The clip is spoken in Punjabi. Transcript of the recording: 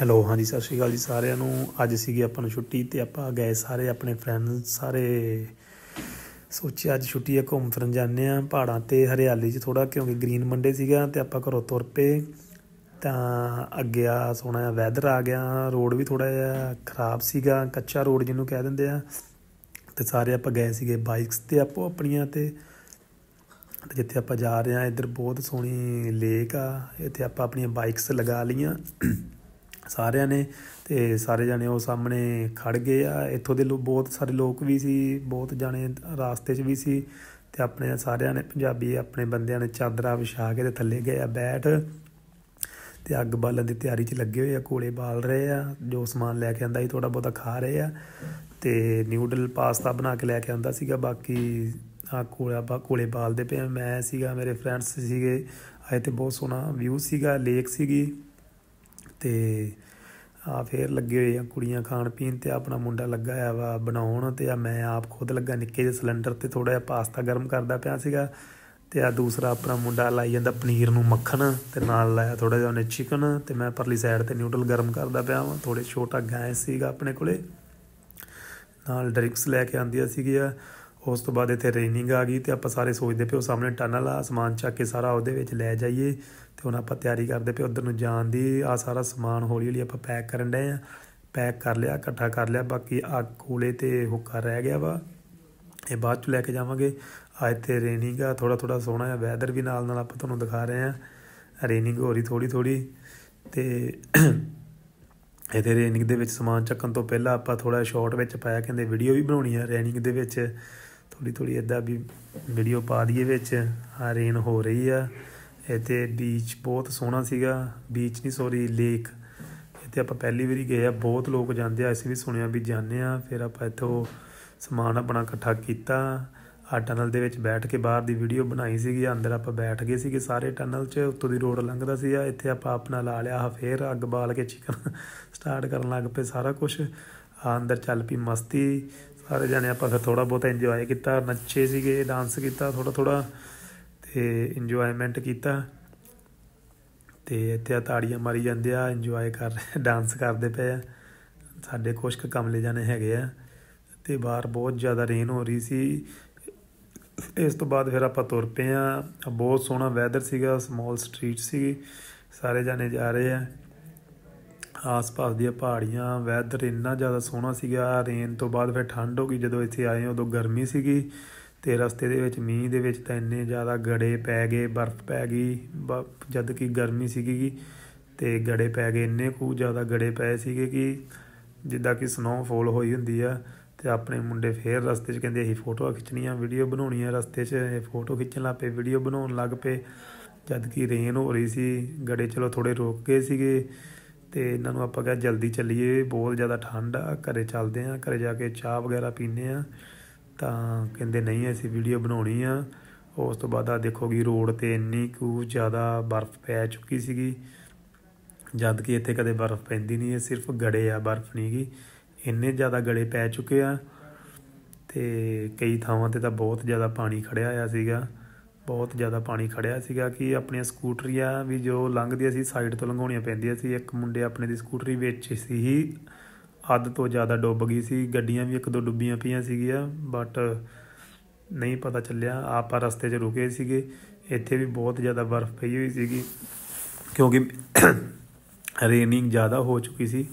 ਹੈਲੋ ਹਾਂਜੀ ਸਤਿ ਸ਼੍ਰੀ ਅਕਾਲ ਜੀ ਸਾਰਿਆਂ ਨੂੰ ਅੱਜ ਸੀਗੀ ਆਪਾਂ ਨੂੰ ਛੁੱਟੀ ਤੇ ਆਪਾਂ ਗਏ ਸਾਰੇ ਆਪਣੇ ਫਰੈਂਡਸ ਸਾਰੇ ਸੋਚਿਆ ਅੱਜ ਛੁੱਟੀ ਆ ਘੁੰਮ ਫਿਰਨ ਜਾਂਦੇ ਆ ਪਹਾੜਾਂ ਤੇ ਹਰਿਆਲੀ 'ਚ ਥੋੜਾ ਕਿਉਂਕਿ ਗ੍ਰੀਨ ਮੰਡੇ ਸੀਗਾ ਤੇ ਆਪਾਂ ਘਰੋਂ ਤੁਰ ਪਏ ਤਾਂ ਅੱਗੇ ਆ ਸੋਹਣਾ ਜਿਹਾ ਵੈਦਰ ਆ ਗਿਆ ਰੋਡ ਵੀ ਥੋੜਾ ਜਿਹਾ ਖਰਾਬ ਸੀਗਾ ਕੱਚਾ ਰੋਡ ਜਿਹਨੂੰ ਕਹਿ ਦਿੰਦੇ ਆ ਤੇ ਸਾਰੇ ਆਪਾਂ ਗਏ ਸੀਗੇ ਬਾਈਕਸ ਤੇ ਆਪੋ ਆਪਣੀਆਂ ਤੇ ਤੇ ਜਿੱਥੇ ਆਪਾਂ ਜਾ ਰਹੇ ਆ ਇੱਧਰ ਬਹੁਤ ਸੋਹਣੀ ਲੇਕ ਆ ਇੱਥੇ ਆਪਾਂ ਆਪਣੀਆਂ ਬਾਈਕਸ ਲਗਾ ਲਈਆਂ ਸਾਰਿਆਂ ਨੇ ਤੇ ਸਾਰੇ ਜਾਣੇ ਉਹ ਸਾਹਮਣੇ ਖੜ ਗਏ ਆ ਇੱਥੋਂ ਦੇ ਲੋਕ ਬਹੁਤ ਸਾਰੇ ਲੋਕ ਵੀ ਸੀ ਬਹੁਤ ਜਾਣੇ ਰਾਸਤੇ 'ਚ ਵੀ ਸੀ ਤੇ ਆਪਣੇ ਸਾਰਿਆਂ ਨੇ ਪੰਜਾਬੀ ਆਪਣੇ ਬੰਦਿਆਂ ਨੇ ਚਾਦਰਾ ਵਿਛਾ ਕੇ ਤੇ ਥੱਲੇ ਗਏ ਆ ਬੈਠ ਤੇ ਅੱਗ ਬਾਲਣ ਦੀ ਤਿਆਰੀ 'ਚ ਲੱਗੇ ਹੋਏ ਆ ਕੋਲੇ ਬਾਲ ਰਹੇ ਆ ਜੋ ਸਮਾਨ ਲੈ ਕੇ ਆਂਦਾ ਸੀ ਥੋੜਾ ਬਹੁਤਾ ਖਾ ਰਹੇ ਆ ਤੇ ਨਿਊਡਲ ਪਾਸਤਾ ਬਣਾ ਕੇ ਲੈ ਕੇ ਆਂਦਾ ਸੀਗਾ ਬਾਕੀ ਆ ਕੋਲੇ ਆ ਕੋਲੇ ਬਾਲਦੇ ਪਏ ਮੈਂ ਸੀਗਾ ਮੇਰੇ ਫਰੈਂਡਸ ਸੀਗੇ ਆਏ ਤੇ ਬਹੁਤ ਸੋਹਣਾ ਵਿਊ ਸੀਗਾ ਲੇਕ ਸੀਗੀ ਤੇ ਆ ਫੇਰ ਲੱਗੇ ਹੋਏ ਆ ਕੁੜੀਆਂ ਖਾਣ ਪੀਣ ਤੇ ਆਪਣਾ ਮੁੰਡਾ ਲੱਗਾ ਆ ਵਾ ਬਣਾਉਣ ਤੇ ਆ ਮੈਂ ਆਪ ਖੁਦ ਲੱਗਾ ਨਿੱਕੇ ਜਿਹੇ ਸਿਲੰਡਰ ਤੇ ਥੋੜਾ ਜਿਹਾ ਪਾਸਤਾ ਗਰਮ ਕਰਦਾ ਪਿਆ ਸੀਗਾ ਤੇ ਆ ਦੂਸਰਾ ਆਪਣਾ ਮੁੰਡਾ ਲਾਈ ਜਾਂਦਾ ਪਨੀਰ ਨੂੰ ਮੱਖਣ ਤੇ ਨਾਲ ਲਾਇਆ ਥੋੜਾ ਜਿਹਾ ਉਹਨੇ ਚਿਕਨ ਤੇ ਮੈਂ ਪਰਲੀ ਸਾਈਡ ਤੇ ਨਿਊਡਲ ਗਰਮ ਕਰਦਾ ਪਿਆ ਵਾ ਥੋੜੇ ਛੋਟਾ ਗਾਇ ਸੀਗਾ ਆਪਣੇ ਕੋਲੇ ਨਾਲ ਡਰਿੰਕਸ ਲੈ ਕੇ ਆਂਦੀਆਂ ਸੀਗੀਆਂ ਉਸ ਤੋਂ ਬਾਅਦ ਇੱਥੇ ਰੇਨਿੰਗ ਆ ਗਈ ਤੇ ਆਪਾਂ ਸਾਰੇ ਸੋਚਦੇ ਪਏ ਉਹ ਸਾਹਮਣੇ ਟਨਲ ਆ ਸਮਾਨ ਚੱਕ ਕੇ ਸਾਰਾ ਉਹਦੇ ਵਿੱਚ ਲੈ ਜਾਈਏ ਤੇ ਹੁਣ ਆਪਾਂ ਤਿਆਰੀ ਕਰਦੇ ਪਏ ਉਧਰ ਨੂੰ ਜਾਣ ਦੀ ਆ ਸਾਰਾ ਸਮਾਨ ਹੌਲੀ ਹੌਲੀ ਆਪਾਂ ਪੈਕ ਕਰਨ ਡਏ ਆ ਪੈਕ ਕਰ ਲਿਆ ਇਕੱਠਾ ਕਰ ਲਿਆ ਬਾਕੀ ਆ ਕੋਲੇ ਤੇ ਹੁੱਕਾ ਰਹਿ ਗਿਆ ਵਾ ਇਹ ਬਾਅਦ ਚ ਲੈ ਕੇ ਜਾਵਾਂਗੇ ਅੱਜ ਤੇ ਰੇਨਿੰਗ ਆ ਥੋੜਾ ਥੋੜਾ ਸੋਹਣਾ ਆ ਵੈਦਰ ਵੀ ਨਾਲ ਨਾਲ ਆਪਾਂ ਤੁਹਾਨੂੰ ਦਿਖਾ ਰਹੇ ਆ ਰੇਨਿੰਗ ਹੋ ਰਹੀ ਥੋੜੀ ਥੋੜੀ ਤੇ ਇਹਦੇ ਰੇਨਿੰਗ ਦੇ ਵਿੱਚ ਸਮਾਨ ਚੱਕਣ ਤੋਂ ਪਹਿਲਾਂ ਆਪਾਂ ਥੋੜਾ ਸ਼ਾਰਟ ਵਿੱਚ ਪਾਇਆ ਕਹਿੰਦੇ ਵੀਡੀਓ ਵੀ ਬਣਾਉਣੀ ਆ ਰੇਨਿੰਗ ਦੇ ਵਿੱਚ ਥੋੜੀ ਥੋੜੀ ਇਦਾਂ ਵੀ ਵੀਡੀਓ ਪਾ ਦਈਏ ਵਿੱਚ ਆ ਰੇਨ ਹੋ ਰਹੀ ਆ ਇੱਥੇ ਬੀਚ ਬਹੁਤ ਸੋਹਣਾ ਸੀਗਾ ਬੀਚ ਨਹੀਂ ਸੌਰੀ ਲੇਕ ਇੱਥੇ ਆਪਾਂ ਪਹਿਲੀ ਵਾਰੀ ਗਏ ਆ ਬਹੁਤ ਲੋਕ ਜਾਂਦੇ ਆ ਅਸੀਂ ਵੀ ਸੁਣਿਆ ਵੀ ਜਾਂਦੇ ਆ ਫਿਰ ਆਪਾਂ ਇੱਥੋਂ ਸਮਾਨ ਆਪਣਾ ਇਕੱਠਾ ਕੀਤਾ ਆ ਟਨਲ ਦੇ ਵਿੱਚ ਬੈਠ ਕੇ ਬਾਹਰ ਦੀ ਵੀਡੀਓ ਬਣਾਈ ਸੀਗੀ ਅੰਦਰ ਆਪਾਂ ਬੈਠ ਗਏ ਸੀਗੇ ਸਾਰੇ ਟਨਲ 'ਚ ਉੱਤੋਂ ਦੀ ਰੋਡ ਲੰਘਦਾ ਸੀ ਆ ਇੱਥੇ ਆਪਾਂ ਆਪਣਾ ਲਾ ਲਿਆ ਫੇਰ ਅੱਗ ਬਾਲ ਕੇ ਚਿਕਨ ਸਟਾਰਟ ਕਰਨ ਲੱਗ ਪਏ ਸਾਰਾ ਕੁਝ ਅੰਦਰ ਚੱਲ ਪਈ ਮਸਤੀ ਸਾਰੇ ਜਾਣੇ ਆਪਾਂ ਫਿਰ ਥੋੜਾ ਬਹੁਤ ਇੰਜੋਏ ਕੀਤਾ ਨੱਚੇ ਸੀਗੇ ਡਾਂਸ ਕੀਤਾ ਥੋੜਾ ਥੋੜਾ ਤੇ ਇੰਜੋਇਮੈਂਟ ਕੀਤਾ ਤੇ ਇੱਥੇ ਆ ਤਾੜੀਆਂ ਮਾਰੀ ਜਾਂਦੇ ਆ ਇੰਜੋਏ ਕਰ ਰਹੇ ਡਾਂਸ ਕਰਦੇ ਪਏ ਆ ਸਾਡੇ ਕੁਝ ਕਮਲੇ ਜਾਣੇ ਹੈਗੇ ਆ ਤੇ ਬਾਹਰ ਬਹੁਤ ਜ਼ਿਆਦਾ ਰੇਨ ਹੋ ਰਹੀ ਸੀ ਇਸ ਤੋਂ ਬਾਅਦ ਫਿਰ ਆਪਾਂ ਤੁਰ ਪਏ ਆ ਬਹੁਤ ਸੋਹਣਾ ਵੈਦਰ ਸੀਗਾ ਸਮਾਲ ਸਟਰੀਟ ਸੀ ਸਾਰੇ ਜਾਣੇ ਜਾ ਰਹੇ ਆ ਆਸ-ਪਾਸ ਦੀਆਂ ਪਹਾੜੀਆਂ ਵੈਦਰ ਇੰਨਾ ਜ਼ਿਆਦਾ ਸੋਹਣਾ ਸੀਗਾ ਰੇਨ ਤੋਂ ਬਾਅਦ ਫਿਰ ਠੰਡ ਹੋ ਗਈ ਜਦੋਂ ਇੱਥੇ ਆਏ ਉਦੋਂ ਗਰਮੀ ਸੀਗੀ ਤੇ ਰਸਤੇ ਦੇ ਵਿੱਚ ਮੀਂਹ ਦੇ ਵਿੱਚ ਤਾਂ ਇੰਨੇ ਜ਼ਿਆਦਾ ਗੜੇ ਪੈ ਗਏ ਬਰਫ਼ ਪੈ ਗਈ ਜਦ ਕਿ ਗਰਮੀ ਸੀਗੀ ਤੇ ਗੜੇ ਪੈ ਗਏ ਇੰਨੇ ਕੁ ਜ਼ਿਆਦਾ ਗੜੇ ਪਏ ਸੀਗੇ ਕਿ ਜਿੱਦਾਂ ਕਿ ਫੋਲ ਹੋਈ ਹੁੰਦੀ ਆ ਤੇ ਆਪਣੇ ਮੁੰਡੇ ਫੇਰ ਰਸਤੇ 'ਚ ਕਹਿੰਦੇ ਅਸੀਂ ਫੋਟੋਆਂ ਖਿੱਚਣੀਆਂ ਵੀਡੀਓ ਬਣਾਉਣੀਆਂ ਰਸਤੇ 'ਚ ਇਹ ਫੋਟੋ ਖਿੱਚਣ ਲੱਗ ਪਏ ਵੀਡੀਓ ਬਣਾਉਣ ਲੱਗ ਪਏ ਜਦ ਕਿ ਰੇਨ ਹੋ ਰਹੀ ਸੀ ਗੜੇ ਚਲੋ ਥੋੜੇ ਰੁਕ ਗਏ ਸੀਗੇ ਤੇ ਇਹਨਾਂ ਨੂੰ ਆਪਾਂ ਕਿਹਾ ਜਲਦੀ ਚੱਲੀਏ ਬਹੁਤ ਜ਼ਿਆਦਾ ਠੰਡ ਆ ਘਰੇ ਚੱਲਦੇ ਆ ਘਰੇ ਜਾ ਕੇ ਚਾਹ ਵਗੈਰਾ ਪੀਨੇ ਆ ਤਾਂ ਕਹਿੰਦੇ ਨਹੀਂ ਐਸੀ ਵੀਡੀਓ ਬਣਾਉਣੀ ਆ ਉਸ ਤੋਂ ਬਾਅਦ ਆ ਦੇਖੋਗੀ ਰੋਡ ਤੇ ਇੰਨੀ ਕੁ ਜ਼ਿਆਦਾ ਬਰਫ਼ ਪੈ ਚੁੱਕੀ ਸੀਗੀ ਜਦ ਕਿ ਇੱਥੇ ਕਦੇ ਬਰਫ਼ ਪੈਂਦੀ ਨਹੀਂ ਇਹ ਸਿਰਫ ਗੜੇ ਆ ਬਰਫ਼ ਨਹੀਂ ਗਈ ਇੰਨੇ ਜ਼ਿਆਦਾ ਗੜੇ ਪੈ ਚੁੱਕੇ ਆ ਤੇ ਕਈ ਥਾਵਾਂ ਤੇ ਤਾਂ ਬਹੁਤ ਜ਼ਿਆਦਾ ਪਾਣੀ ਖੜਿਆ ਹੋਇਆ ਸੀਗਾ ਬਹੁਤ ਜ਼ਿਆਦਾ ਪਾਣੀ ਖੜਿਆ ਸੀਗਾ ਕਿ ਆਪਣੀਆਂ ਸਕੂਟਰੀਆਂ ਵੀ ਜੋ ਲੰਘਦੀ ਸੀ ਸਾਈਡ ਤੋਂ ਲੰਘਾਉਣੀਆਂ ਪੈਂਦੀਆਂ ਸੀ ਇੱਕ ਮੁੰਡੇ ਆਪਣੇ ਦੀ ਸਕੂਟਰੀ ਵਿੱਚ ਸੀ ਹੀ ਅੱਧ ਤੋਂ ਜ਼ਿਆਦਾ ਡੁੱਬ ਗਈ ਸੀ ਗੱਡੀਆਂ ਵੀ ਇੱਕ ਦੋ ਡੁੱਬੀਆਂ ਪਈਆਂ ਸੀਗੀਆਂ ਬਟ ਨਹੀਂ ਪਤਾ ਚੱਲਿਆ ਆਪਾਂ ਰਸਤੇ 'ਚ ਰੁਕੇ ਸੀਗੇ ਇੱਥੇ ਵੀ ਬਹੁਤ ਜ਼ਿਆਦਾ ਬਰਫ਼ ਪਈ ਹੋਈ ਸੀਗੀ ਕਿਉਂਕਿ ਰੇਨਿੰਗ ਜ਼ਿਆਦਾ ਹੋ ਚੁੱਕੀ ਸੀ